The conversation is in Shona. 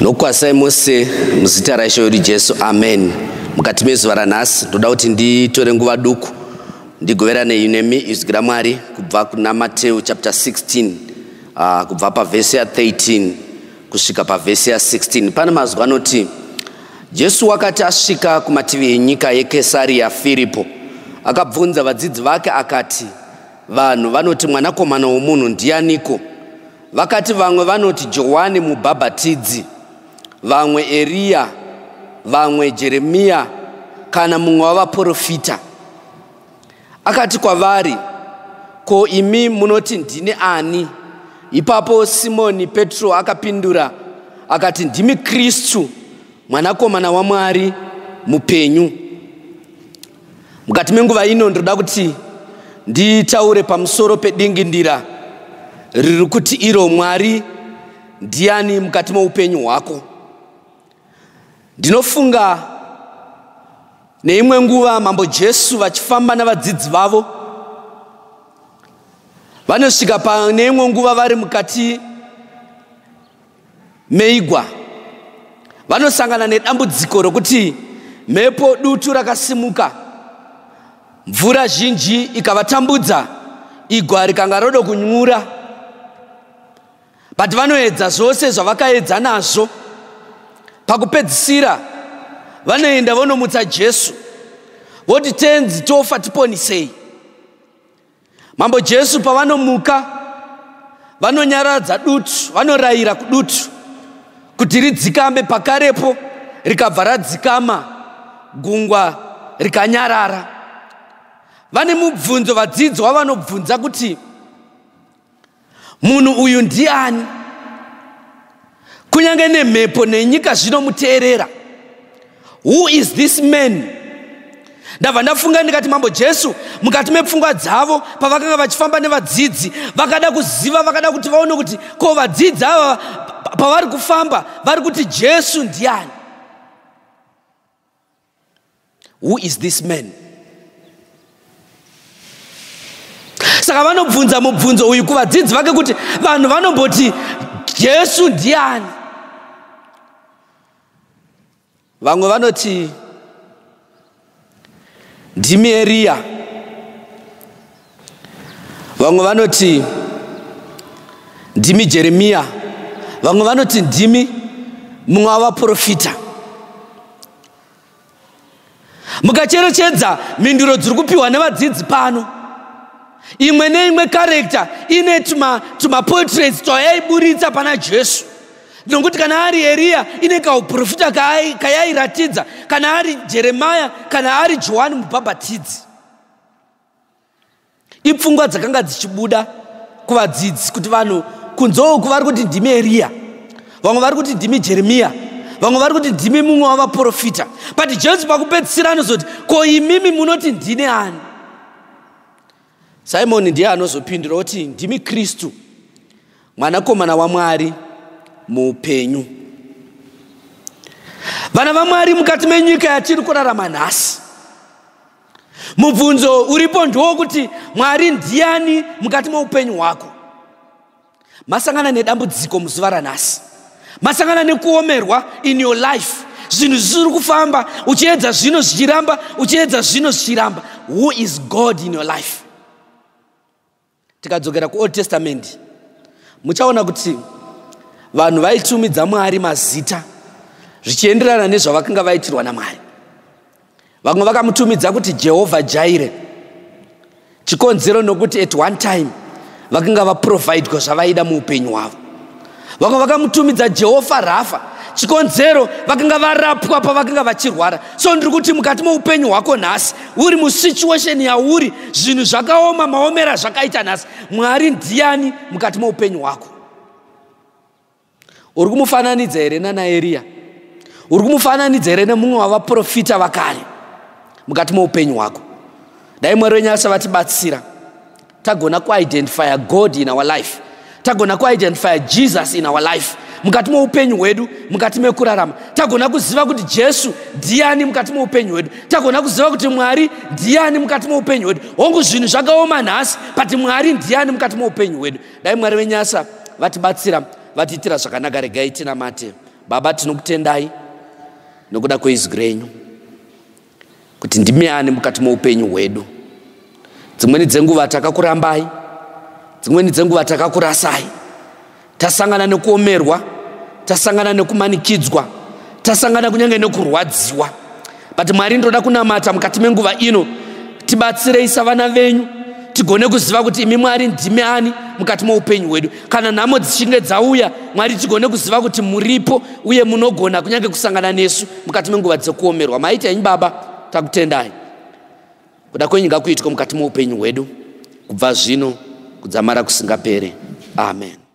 nokwasai mose muzita raishe wedu jesu amen mukati mezuva ranhasi ndoda kuti nditore nguva duku ndigoveranei nemi izwi ramwari kubva kuna mateu chapta 16 uh, kubva pavhesi ya13 kusvika pavhesi ya16 pane mazwi anoti jesu wakati asvika kumativi enyika yekesariya firipo akabvunza vadzidzi vake akati vanhu vanoti mwanakomana womunhu ndianiko vakati vamwe vanoti johani mubhabhatidzi vamwe eriya vamwe jeremiya kana mumwe wavaprofita akati kwavari ko imi munoti ndine ani ipapo simoni petro akapindura akati ndimi kristu mwanakomana wamwari mupenyu mukati menguva ino ndinoda kuti nditaure pamusoro pedingindira riri kuti iro mwari ndiani mukati moupenyu hwako ndinofunga neimwe nguva mambo jesu vachifamba navadzidzi vavo vanosvika pane imwe nguva vari mukati meigwa vanosangana nedambudziko rokuti mhepo dutu rakasimuka mvura zhinji ikavatambudza igwa rikanga rodo kunyura bati vanoedza zvose zvavakaedza nazvo so pakupedzisira vanoenda vonomutsa jesu voti tenzi tofa tiponisei mambo jesu pavanomuka vanonyaradza dutu vanorayira kudutu kuti ridzikame pakarepo rikabva radzikama gungwa rikanyarara vane mubvunzo vadzidzo wavanobvunza kuti munhu uyu ndiani kunyange nemhepo nenyika zvinomuteerera who is this man ndabva ndafunga ndikati mambo jesu mukati mepfungwa dzavo pavakanga vachifamba nevadzidzi vakada kuziva vakada kuti vaone kuti ko vadzidzi ava pavari kufamba vari kuti jesu ndiani who is this man saka vanobvunza mubvunzo uyu kuvadzidzi vake kuti vanhu vanomboti jesu ndiani vamwe vanoti ndimi eriya vamwe vanoti ndimi jeremiya vamwe vanoti ndimi mumwe wavaprofita mukacherechedza mhinduro dziri kupiwa nevadzidzi pano imwe neimwe karekta ine tumapotrets twayaiburitsa pana jesu nokuti kana ari eriya ine kauprofita kayairatidza kana ari jeremiya kana ari johani mubhabhatidzi ipfungwa dzakanga dzichibuda kuvadzidzi kuti vanhu kunzeuku vari kuti ndimi eriya vamwe vari kuti ndimi jeremiya vamwe vari kuti ndimi mumwe wavaprofita but jesu pakupedzisira anozoti ko imimi munoti ndine ani simoni ndiye anozopindura kuti ndimi kristu mwanakomana wamwari muupenyu vana vamwari mukati menyika yatiri kurarama nhasi mubvunzo uripo ndewokuti mwari ndiani mukati meupenyu hwako masangana nedambudziko muzuva ranhasi masangana nekuomerwa in your life zvinhu zvisiri kufamba uchiedza zvino zvichiramba uchiedza zvino zvichiramba who is god in your life tikadzokera kuold testamendi muchaona kuti vanhu vaitumidza mwari mazita zvichienderana nezvavakanga vaitirwa namwari vamwe vakamutumidza kuti jehovha jaire chikonzero nokuti at one time vakanga vaprovhaidwa zvavaida muupenyu hwavo vamwe vakamutumidza jehovha rafa chikonzero vakanga varapwa pavakanga vachirwara so ndiri kuti mukati moupenyu hwako nhasi uri musichuesheni yauri zvinhu zvakaoma maomera zvakaita nhasi mwari ndiani mukati moupenyu hwako uri kumufananidza here nanaeriya uri kumufananidza here nemumwe wavaprofita vakare mukati moupenyu hwako dai mwari wenyu asavatibatsira tagona kuidentifya god in our life tagona kuidentifya jesus in our life mukati moupenyu hwedu mukati mekurarama tagona kuziva kuti jesu ndiani mukati moupenyu hwedu tagona kuziva kuti mwari ndiani mukati moupenyu hwedu hongu zvinhu zvakaoma nhasi pati mwari ndiani mukati moupenyu hwedu dai mwari venyasa vatibatsira vatiitira zvakanaka regai tinamate baba tinokutendai nokuda kweizwi renyu kuti ndimeani mukati moupenyu hwedu dzimweni dzenguva takakurambai dzimweni dzenguva takakurasai tasangana nekuomerwa tasangana nekumanikidzwa tasangana kunyange nekurwadziwa but mwari ndinoda kunamata mukati menguva ino tibatsirei savana venyu tigone kuziva kuti imi mwari ndimi ani mukati moupenyu hwedu kana nhamo dzichinge dzauya mwari tigone kuziva kuti muripo uye munogona kunyange kusangana nesu mukati menguva dzekuomerwa maita henyu baba takutendai kuda kwenyika kuitwa mukati moupenyu hwedu kubva zvino kudzamara kusingaperi amen